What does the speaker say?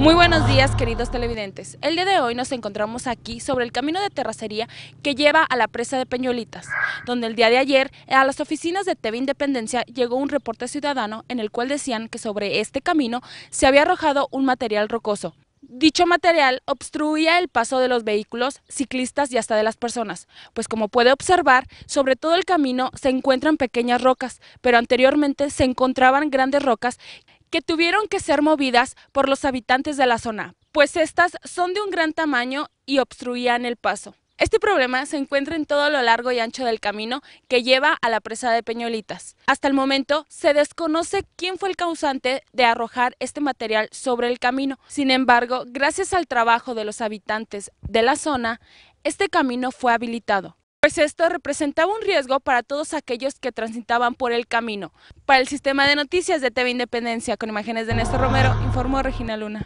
Muy buenos días queridos televidentes. El día de hoy nos encontramos aquí sobre el camino de terracería que lleva a la presa de Peñolitas, donde el día de ayer eh, a las oficinas de TV Independencia llegó un reporte ciudadano en el cual decían que sobre este camino se había arrojado un material rocoso. Dicho material obstruía el paso de los vehículos, ciclistas y hasta de las personas, pues como puede observar, sobre todo el camino se encuentran pequeñas rocas, pero anteriormente se encontraban grandes rocas que tuvieron que ser movidas por los habitantes de la zona, pues estas son de un gran tamaño y obstruían el paso. Este problema se encuentra en todo lo largo y ancho del camino que lleva a la presa de Peñolitas. Hasta el momento se desconoce quién fue el causante de arrojar este material sobre el camino. Sin embargo, gracias al trabajo de los habitantes de la zona, este camino fue habilitado pues esto representaba un riesgo para todos aquellos que transitaban por el camino. Para el sistema de noticias de TV Independencia, con imágenes de Néstor Romero, informó Regina Luna.